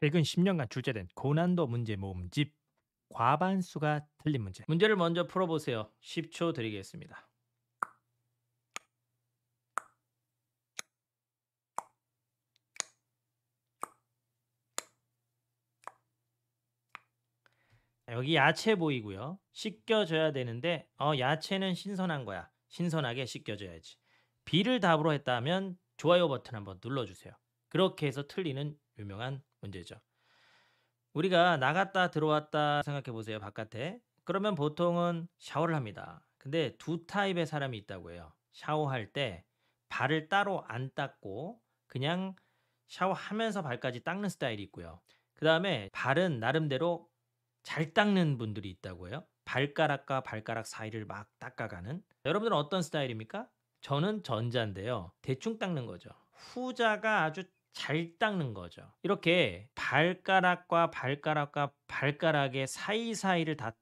최근 10년간 출제된 고난도 문제 모음집 과반수가 틀린 문제. 문제를 먼저 풀어보세요. 10초 드리겠습니다. 여기 야채 보이고요. 씻겨줘야 되는데 어, 야채는 신선한 거야. 신선하게 씻겨줘야지. 비를 답으로 했다면 좋아요 버튼 한번 눌러주세요. 그렇게 해서 틀리는 유명한 문제죠. 우리가 나갔다 들어왔다 생각해 보세요. 바깥에. 그러면 보통은 샤워를 합니다. 근데 두 타입의 사람이 있다고 해요. 샤워할 때 발을 따로 안 닦고 그냥 샤워하면서 발까지 닦는 스타일이 있고요. 그 다음에 발은 나름대로 잘 닦는 분들이 있다고 해요. 발가락과 발가락 사이를 막 닦아가는. 여러분들은 어떤 스타일입니까? 저는 전자인데요. 대충 닦는 거죠. 후자가 아주 잘 닦는 거죠. 이렇게 발가락과 발가락과 발가락의 사이사이를 다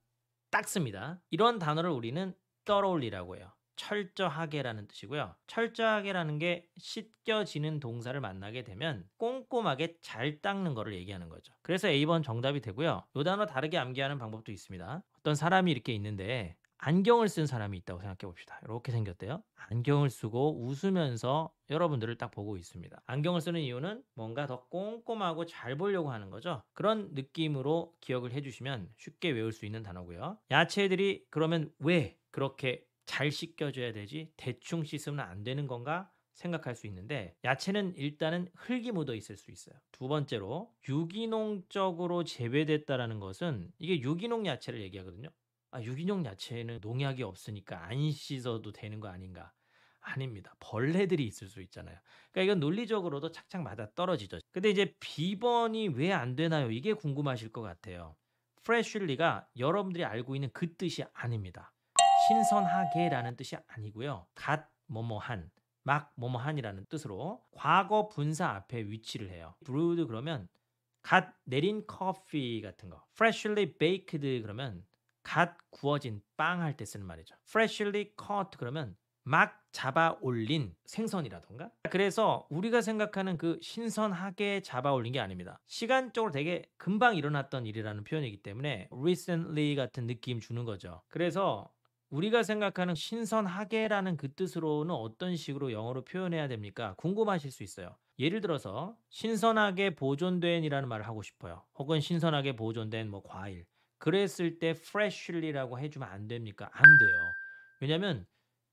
닦습니다. 이런 단어를 우리는 떨어올리라고 해요. 철저하게라는 뜻이고요. 철저하게라는 게 씻겨지는 동사를 만나게 되면 꼼꼼하게 잘 닦는 거를 얘기하는 거죠. 그래서 A번 정답이 되고요. 요 단어 다르게 암기하는 방법도 있습니다. 어떤 사람이 이렇게 있는데 안경을 쓴 사람이 있다고 생각해 봅시다. 이렇게 생겼대요. 안경을 쓰고 웃으면서 여러분들을 딱 보고 있습니다. 안경을 쓰는 이유는 뭔가 더 꼼꼼하고 잘 보려고 하는 거죠. 그런 느낌으로 기억을 해주시면 쉽게 외울 수 있는 단어고요. 야채들이 그러면 왜 그렇게 잘 씻겨줘야 되지? 대충 씻으면 안 되는 건가? 생각할 수 있는데 야채는 일단은 흙이 묻어 있을 수 있어요. 두 번째로 유기농적으로 재배됐다라는 것은 이게 유기농 야채를 얘기하거든요. 아, 유기농 야채에는 농약이 없으니까 안 씻어도 되는 거 아닌가? 아닙니다. 벌레들이 있을 수 있잖아요. 그러니까 이건 논리적으로도 착착 맞아 떨어지죠. 근데 이제 비번이왜 안 되나요? 이게 궁금하실 것 같아요. 프레슐리가 여러분들이 알고 있는 그 뜻이 아닙니다. 신선하게라는 뜻이 아니고요. 갓 뭐뭐한, 막 뭐뭐한이라는 뜻으로 과거 분사 앞에 위치를 해요. 브루드 그러면 갓 내린 커피 같은 거. 프레 e 리 베이크드 그러면 갓 구워진 빵 할 때 쓰는 말이죠. freshly caught 그러면 막 잡아 올린 생선이라던가 그래서 우리가 생각하는 그 신선하게 잡아 올린 게 아닙니다 시간적으로 되게 금방 일어났던 일이라는 표현이기 때문에 recently 같은 느낌 주는 거죠 그래서 우리가 생각하는 신선하게라는 그 뜻으로는 어떤 식으로 영어로 표현해야 됩니까 궁금하실 수 있어요 예를 들어서 신선하게 보존된이라는 말을 하고 싶어요 혹은 신선하게 보존된 뭐 과일 그랬을 때 freshly라고 해주면 안 됩니까? 안 돼요. 왜냐하면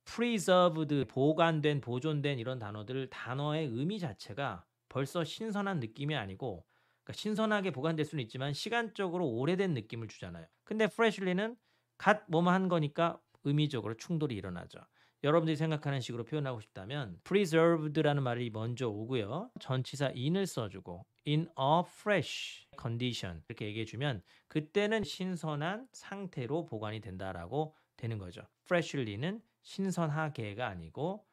preserved, 보관된, 보존된 이런 단어들 단어의 의미 자체가 벌써 신선한 느낌이 아니고 그러니까 신선하게 보관될 수는 있지만 시간적으로 오래된 느낌을 주잖아요. 근데 freshly는 갓 뭐뭐 한 거니까 의미적으로 충돌이 일어나죠. 여러분들이 생각하는 식으로 표현하고 싶다면 preserved라는 말이 먼저 오고요. 전치사 in을 써주고 in a fresh condition 이렇게 얘기해주면 그때는 신선한 상태로 보관이 된다라고 되는 거죠. freshly는 신선하게가 아니고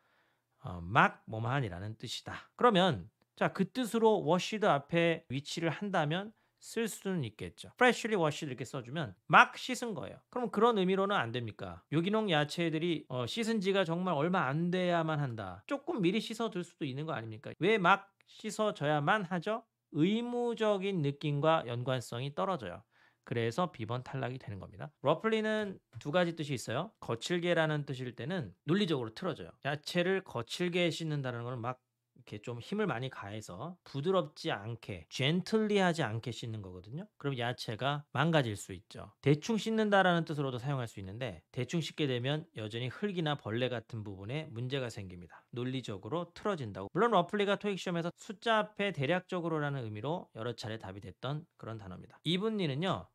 어, 막 뭐만이라는 뜻이다. 그러면 자 그 뜻으로 워시드 앞에 위치를 한다면 쓸 수는 있겠죠. freshly washed 이렇게 써주면 막 씻은 거예요. 그럼 그런 의미로는 안 됩니까? 유기농 야채들이 어, 씻은 지가 정말 얼마 안 돼야만 한다. 조금 미리 씻어둘 수도 있는 거 아닙니까? 왜 막 씻어져야만 하죠? 의무적인 느낌과 연관성이 떨어져요. 그래서 비번 탈락이 되는 겁니다. 러플리는 두 가지 뜻이 있어요. 거칠게라는 뜻일 때는 논리적으로 틀어져요. 야채를 거칠게 씻는다는 걸막 이렇게 좀 힘을 많이 가해서 부드럽지 않게 젠틀리하지 않게 씻는 거거든요. 그럼 야채가 망가질 수 있죠. 대충 씻는다라는 뜻으로도 사용할 수 있는데 대충 씻게 되면 여전히 흙이나 벌레 같은 부분에 문제가 생깁니다. 논리적으로 틀어진다고. 물론 워플리가 토익 시험에서 숫자 앞에 대략적으로라는 의미로 여러 차례 답이 됐던 그런 단어입니다. 이분리는요.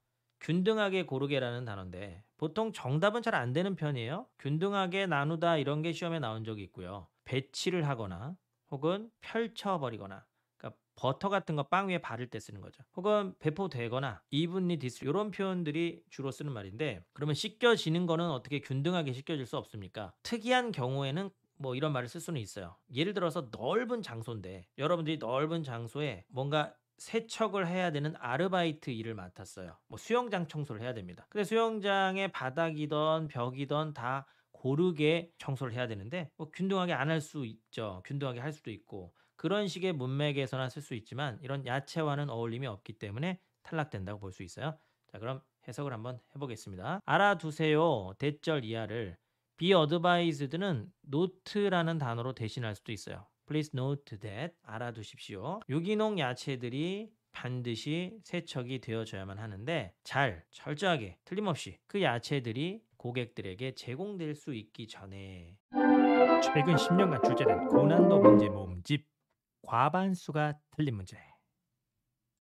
균등하게 고르게라는 단어인데 보통 정답은 잘 안 되는 편이에요. 균등하게 나누다 이런 게 시험에 나온 적이 있고요. 배치를 하거나 혹은 펼쳐버리거나 그러니까 버터 같은 거 빵 위에 바를 때 쓰는 거죠. 혹은 배포되거나 e 분리 디스 y 이런 표현들이 주로 쓰는 말인데 그러면 씻겨지는 거는 어떻게 균등하게 씻겨질 수 없습니까? 특이한 경우에는 뭐 이런 말을 쓸 수는 있어요. 예를 들어서 넓은 장소인데 여러분들이 넓은 장소에 뭔가 세척을 해야 되는 아르바이트 일을 맡았어요. 뭐 수영장 청소를 해야 됩니다. 근데 수영장의 바닥이던 벽이던 다 고르게 청소를 해야 되는데 뭐 균등하게 안 할 수 있죠. 균등하게 할 수도 있고 그런 식의 문맥에서나 쓸 수 있지만 이런 야채와는 어울림이 없기 때문에 탈락된다고 볼 수 있어요. 자 그럼 해석을 한번 해보겠습니다. 알아두세요. 대절 이하를 be advised는 note라는 단어로 대신할 수도 있어요. Please note that 알아두십시오. 유기농 야채들이 반드시 세척이 되어져야만 하는데 잘, 철저하게, 틀림없이 그 야채들이 고객들에게 제공될 수 있기 전에 최근 10년간 출제된 고난도 문제 모음집 과반수가 틀린 문제